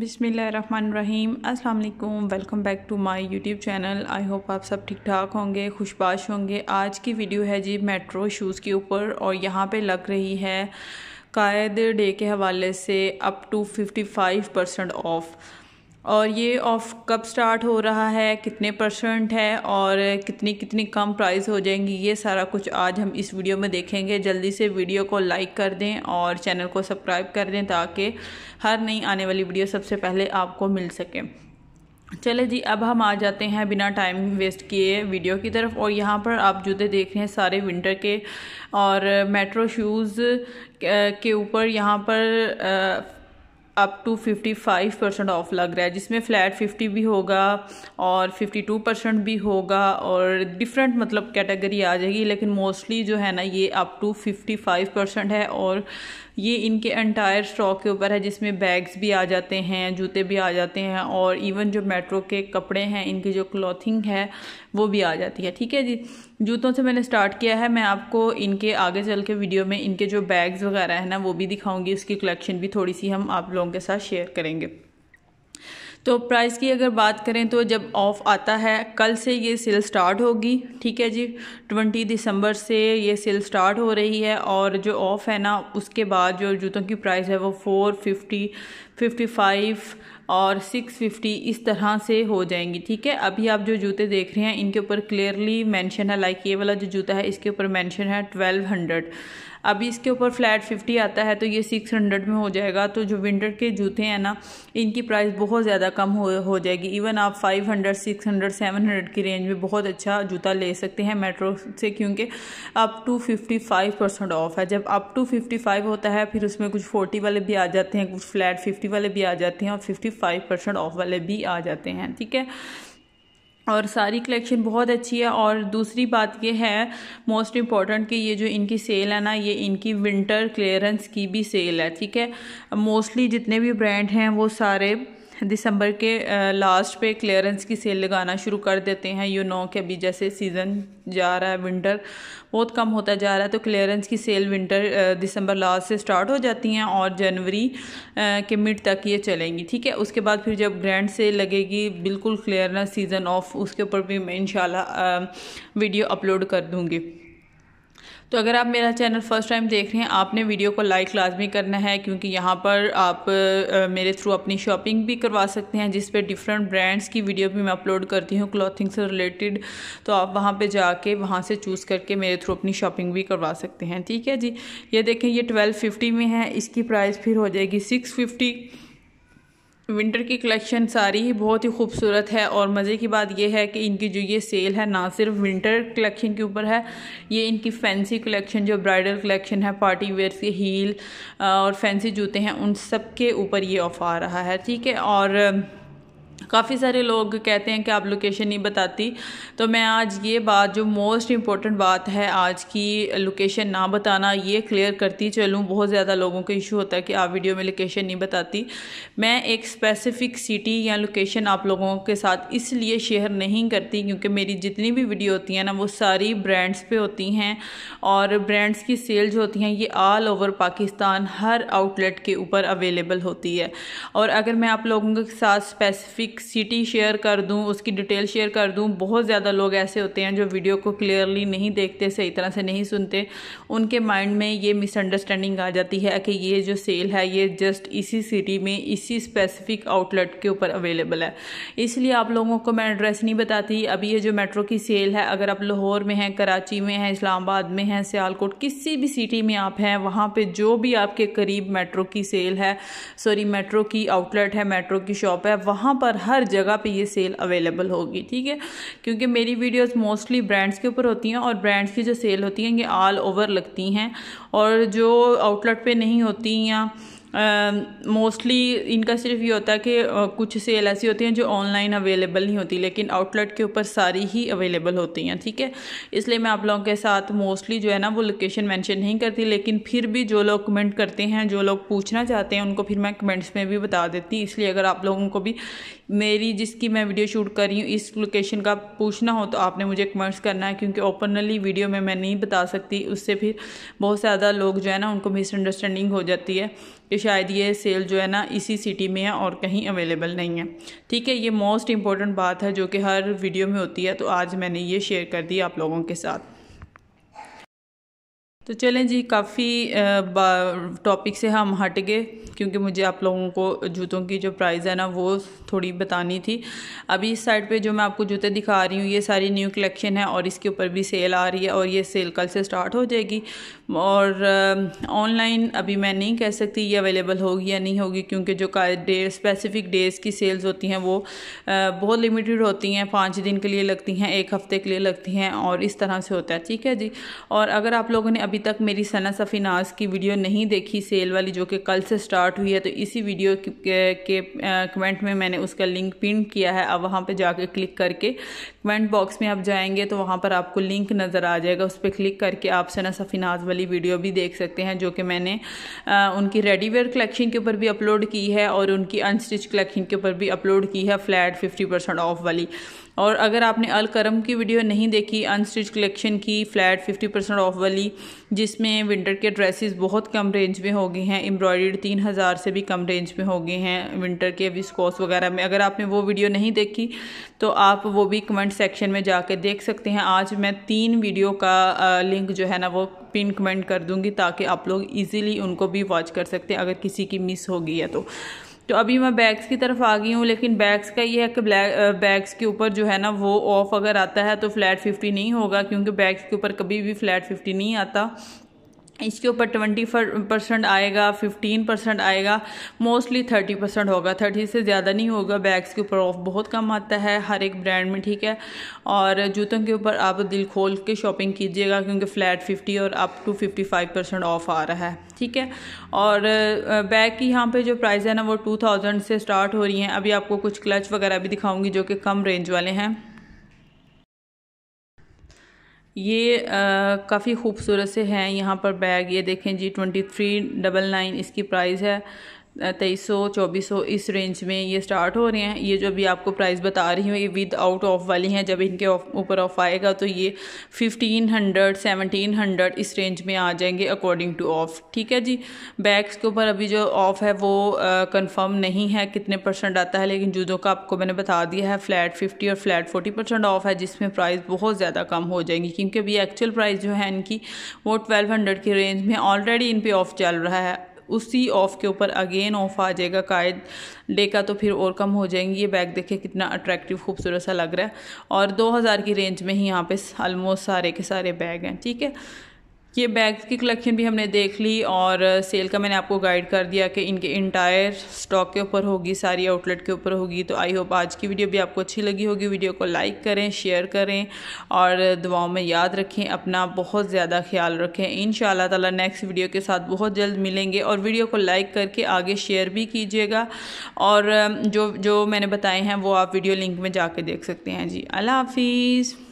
बिसमीम अल्लाम welcome back to my YouTube channel I hope आप सब ठीक ठाक होंगे खुशबाश होंगे आज की वीडियो है जी मेट्रो शूज़ के ऊपर और यहाँ पे लग रही है कायद डे के हवाले से अप टू 55 परसेंट ऑफ़ और ये ऑफ़ कब स्टार्ट हो रहा है कितने परसेंट है और कितनी कितनी कम प्राइस हो जाएंगी ये सारा कुछ आज हम इस वीडियो में देखेंगे जल्दी से वीडियो को लाइक कर दें और चैनल को सब्सक्राइब कर दें ताकि हर नई आने वाली वीडियो सबसे पहले आपको मिल सके चले जी अब हम आ जाते हैं बिना टाइम वेस्ट किए वीडियो की तरफ और यहाँ पर आप जूते देख रहे हैं सारे विंटर के और मेट्रो शूज़ के ऊपर यहाँ पर अप टू 55 परसेंट ऑफ लग रहा है जिसमें फ़्लैट 50 भी होगा और 52 परसेंट भी होगा और डिफरेंट मतलब कैटेगरी आ जाएगी लेकिन मोस्टली जो है ना ये अप टू 55 परसेंट है और ये इनके एंटायर स्टॉक के ऊपर है जिसमें बैग्स भी आ जाते हैं जूते भी आ जाते हैं और इवन जो मेट्रो के कपड़े हैं इनकी जो क्लॉथिंग है वो भी आ जाती है ठीक है जी जूतों से मैंने स्टार्ट किया है मैं आपको इनके आगे चल के वीडियो में इनके जो बैग्स वगैरह है ना वो भी दिखाऊँगी उसकी कलेक्शन भी थोड़ी सी हम आप लोगों के साथ शेयर करेंगे तो प्राइस की अगर बात करें तो जब ऑफ़ आता है कल से ये सेल स्टार्ट होगी ठीक है जी ट्वेंटी दिसंबर से ये सेल स्टार्ट हो रही है और जो ऑफ़ है ना उसके बाद जो जूतों की प्राइस है वो फ़ोर फिफ्टी फिफ्टी फाइव और सिक्स फिफ्टी इस तरह से हो जाएंगी ठीक है अभी आप जो जूते देख रहे हैं इनके ऊपर क्लियरली मेंशन है लाइक ये वाला जो जूता है इसके ऊपर मेंशन है ट्वेल्व हंड्रेड अभी इसके ऊपर फ्लैट फिफ्टी आता है तो ये सिक्स हंड्रेड में हो जाएगा तो जो विंटर के जूते हैं ना इनकी प्राइस बहुत ज़्यादा कम हो हो जाएगी इवन आप five hundred six hundred seven hundred की रेंज में बहुत अच्छा जूता ले सकते हैं मेट्रो से क्योंकि up to fifty five percent off है जब अप टू फिफ्टी फाइव होता है फिर उसमें कुछ फोर्टी वाले भी आ जाते हैं कुछ फ्लैट फिफ्टी वाले भी आ जाते हैं और फिफ्टी फाइव परसेंट ऑफ वाले भी आ जाते हैं ठीक है और सारी कलेक्शन बहुत अच्छी है और दूसरी बात ये है मोस्ट इम्पॉर्टेंट कि ये जो इनकी सेल है ना ये इनकी विंटर क्लियरेंस की भी सेल है ठीक है मोस्टली जितने भी ब्रांड हैं वो सारे दिसंबर के लास्ट पे क्लियरेंस की सेल लगाना शुरू कर देते हैं यू नो कि अभी जैसे सीज़न जा रहा है विंटर बहुत कम होता जा रहा है तो क्लियरेंस की सेल विंटर दिसंबर लास्ट से स्टार्ट हो जाती हैं और जनवरी के मिड तक ये चलेंगी ठीक है उसके बाद फिर जब ग्रैंड सेल लगेगी बिल्कुल क्लियरनेस सीज़न ऑफ उसके ऊपर भी मैं इन वीडियो अपलोड कर दूँगी तो अगर आप मेरा चैनल फर्स्ट टाइम देख रहे हैं आपने वीडियो को लाइक लाजमी करना है क्योंकि यहाँ पर आप मेरे थ्रू अपनी शॉपिंग भी करवा सकते हैं जिस पे डिफरेंट ब्रांड्स की वीडियो भी मैं अपलोड करती हूँ क्लॉथिंग से रिलेटेड तो आप वहाँ पे जाके वहाँ से चूज़ करके मेरे थ्रू अपनी शॉपिंग भी करवा सकते हैं ठीक है जी ये देखें ये ट्वेल्व में है इसकी प्राइस फिर हो जाएगी सिक्स विंटर की कलेक्शन सारी ही बहुत ही खूबसूरत है और मज़े की बात यह है कि इनकी जो ये सेल है ना सिर्फ विंटर कलेक्शन के ऊपर है ये इनकी फैंसी कलेक्शन जो ब्राइडल कलेक्शन है पार्टी वेयर के हील और फैंसी जूते हैं उन सब के ऊपर ये ऑफ़ आ रहा है ठीक है और काफ़ी सारे लोग कहते हैं कि आप लोकेशन नहीं बताती तो मैं आज ये बात जो मोस्ट इम्पॉर्टेंट बात है आज की लोकेशन ना बताना ये क्लियर करती चलूँ बहुत ज़्यादा लोगों को इशू होता है कि आप वीडियो में लोकेशन नहीं बताती मैं एक स्पेसिफ़िक सिटी या लोकेशन आप लोगों के साथ इसलिए शेयर नहीं करती क्योंकि मेरी जितनी भी वीडियो होती हैं ना वो सारी ब्रांड्स पर होती हैं और ब्रांड्स की सेल जो होती हैं ये ऑल ओवर पाकिस्तान हर आउटलेट के ऊपर अवेलेबल होती है और अगर मैं आप लोगों के साथ स्पेसिफ़िक स्पेसिफिक सिटी शेयर कर दूं उसकी डिटेल शेयर कर दूं बहुत ज़्यादा लोग ऐसे होते हैं जो वीडियो को क्लियरली नहीं देखते सही तरह से नहीं सुनते उनके माइंड में ये मिसअंडरस्टैंडिंग आ जाती है कि ये जो सेल है ये जस्ट इसी सिटी में इसी स्पेसिफिक आउटलेट के ऊपर अवेलेबल है इसलिए आप लोगों को मैं एड्रेस नहीं बताती अभी ये जो मेट्रो की सेल है अगर आप लाहौर में हैं कराची में हैं इस्लामाबाद में हैं सियालकोट किसी भी सिटी में आप हैं वहाँ पर जो भी आपके करीब मेट्रो की सेल है सॉरी मेट्रो की आउटलेट है मेट्रो की शॉप है वहाँ पर हर जगह पे ये सेल अवेलेबल होगी ठीक है क्योंकि मेरी वीडियोस मोस्टली ब्रांड्स के ऊपर होती हैं और ब्रांड्स की जो सेल होती हैं ये ऑल ओवर लगती हैं और जो आउटलेट पे नहीं होती या मोस्टली um, इनका सिर्फ ये होता है कि कुछ सेल ऐसी होती हैं जो ऑनलाइन अवेलेबल नहीं होती लेकिन आउटलेट के ऊपर सारी ही अवेलेबल होती हैं ठीक है इसलिए मैं आप लोगों के साथ मोस्टली जो है ना वो लोकेशन मेंशन नहीं करती लेकिन फिर भी जो लोग कमेंट करते हैं जो लोग पूछना चाहते हैं उनको फिर मैं कमेंट्स में भी बता देती इसलिए अगर आप लोगों को भी मेरी जिसकी मैं वीडियो शूट कर रही हूँ इस लोकेशन का पूछना हो तो आपने मुझे कमेंट्स करना है क्योंकि ओपनली वीडियो में मैं नहीं बता सकती उससे फिर बहुत ज़्यादा लोग जो है ना उनको मिसअंडरस्टैंडिंग हो जाती है कि शायद ये सेल जो है ना इसी सिटी में है और कहीं अवेलेबल नहीं है ठीक है ये मोस्ट इंपॉर्टेंट बात है जो कि हर वीडियो में होती है तो आज मैंने ये शेयर कर दी आप लोगों के साथ तो चलें जी काफ़ी टॉपिक से हम हट गए क्योंकि मुझे आप लोगों को जूतों की जो प्राइस है ना वो थोड़ी बतानी थी अभी इस साइड पे जो मैं आपको जूते दिखा रही हूँ ये सारी न्यू कलेक्शन है और इसके ऊपर भी सेल आ रही है और ये सेल कल से स्टार्ट हो जाएगी और ऑनलाइन अभी मैं नहीं कह सकती ये अवेलेबल होगी या नहीं होगी क्योंकि जो डे स्पेसिफिक डेज़ की सेल्स होती हैं वो बहुत लिमिटेड होती हैं पाँच दिन के लिए लगती हैं एक हफ़्ते के लिए लगती हैं और इस तरह से होता है ठीक है जी और अगर आप लोगों ने अभी तक मेरी सना सफ़ीनाज की वीडियो नहीं देखी सेल वाली जो कि कल से स्टार्ट हुई है तो इसी वीडियो के, के कमेंट में मैंने उसका लिंक पिन किया है अब वहाँ पे जाके क्लिक करके कमेंट बॉक्स में आप जाएंगे तो वहाँ पर आपको लिंक नज़र आ जाएगा उस पर क्लिक करके आप सना सफी नाज वाली वीडियो भी देख सकते हैं जो कि मैंने आ, उनकी रेडीवेयर कलेक्शन के ऊपर भी अपलोड की है और उनकी अनस्टिच कलेक्शन के ऊपर भी अपलोड की है फ्लैट फिफ्टी ऑफ वाली और अगर आपने अल करम की वीडियो नहीं देखी अनस्टिच कलेक्शन की फ्लैट 50 परसेंट ऑफ वाली जिसमें विंटर के ड्रेसेस बहुत कम रेंज में हो गए हैं एम्ब्रॉयड तीन हज़ार से भी कम रेंज में हो गए हैं विंटर के स्कॉस वगैरह में अगर आपने वो वीडियो नहीं देखी तो आप वो भी कमेंट सेक्शन में कर देख सकते हैं आज मैं तीन वीडियो का लिंक जो है ना वो पिन कमेंट कर दूँगी ताकि आप लोग ईज़िली उनको भी वॉच कर सकते हैं अगर किसी की मिस हो गई है तो तो अभी मैं बैग्स की तरफ आ गई हूँ लेकिन बैग्स का ये है कि ब्लैक बैग्स के ऊपर जो है ना वो ऑफ अगर आता है तो फ्लैट फिफ्टी नहीं होगा क्योंकि बैग्स के ऊपर कभी भी फ्लैट फिफ्टी नहीं आता इसके ऊपर ट्वेंटी परसेंट आएगा फिफ्टीन परसेंट आएगा मोस्टली थर्टी परसेंट होगा थर्टी से ज़्यादा नहीं होगा बैग्स के ऊपर ऑफ बहुत कम आता है हर एक ब्रांड में ठीक है और जूतों के ऊपर आप दिल खोल के शॉपिंग कीजिएगा क्योंकि फ़्लैट फिफ्टी और up to fifty five percent off आ रहा है ठीक है और बैग की यहाँ पर जो प्राइस है ना वो टू थाउजेंड से स्टार्ट हो रही हैं अभी आपको कुछ क्लच वगैरह भी दिखाऊँगी जो कि कम रेंज वाले हैं ये काफ़ी खूबसूरत से हैं यहाँ पर बैग ये देखें जी ट्वेंटी थ्री डबल नाइन इसकी प्राइस है तेईस सौ चौबीस सौ इस रेंज में ये स्टार्ट हो रहे हैं ये जो अभी आपको प्राइस बता रही हूँ ये विद आउट ऑफ वाली हैं जब इनके ऊपर ऑफ आएगा तो ये फिफ्टीन हंड्रेड सेवनटीन हंड्रेड इस रेंज में आ जाएंगे अकॉर्डिंग टू ऑफ ठीक है जी बैग्स के ऊपर अभी जो ऑफ है वो कंफर्म नहीं है कितने परसेंट आता है लेकिन जूदों का आपको मैंने बता दिया है फ्लैट फिफ्टी और फ्लैट फोर्टी परसेंट ऑफ है जिसमें प्राइस बहुत ज़्यादा कम हो जाएंगी क्योंकि अभी एक्चुअल प्राइस जो है इनकी वो ट्वेल्व हंड्रेड की रेंज में ऑलरेडी इन पर ऑफ चल रहा है उसी ऑफ़ के ऊपर अगेन ऑफ आ जाएगा कायद डे का तो फिर और कम हो जाएंगी ये बैग देखे कितना अट्रैक्टिव खूबसूरत सा लग रहा है और 2000 की रेंज में ही यहाँ पे ऑलमोस्ट सारे के सारे बैग हैं ठीक है ये बैग्स की कलेक्शन भी हमने देख ली और सेल uh, का मैंने आपको गाइड कर दिया कि इनके इंटायर स्टॉक के ऊपर होगी सारी आउटलेट के ऊपर होगी तो आई होप आज की वीडियो भी आपको अच्छी लगी होगी वीडियो को लाइक करें शेयर करें और uh, दुआओं में याद रखें अपना बहुत ज़्यादा ख्याल रखें इन ताला नेक्स्ट वीडियो के साथ बहुत जल्द मिलेंगे और वीडियो को लाइक करके आगे शेयर भी कीजिएगा और um, जो जो मैंने बताए हैं वो आप वीडियो लिंक में जा देख सकते हैं जी अल्लाह हाफिज़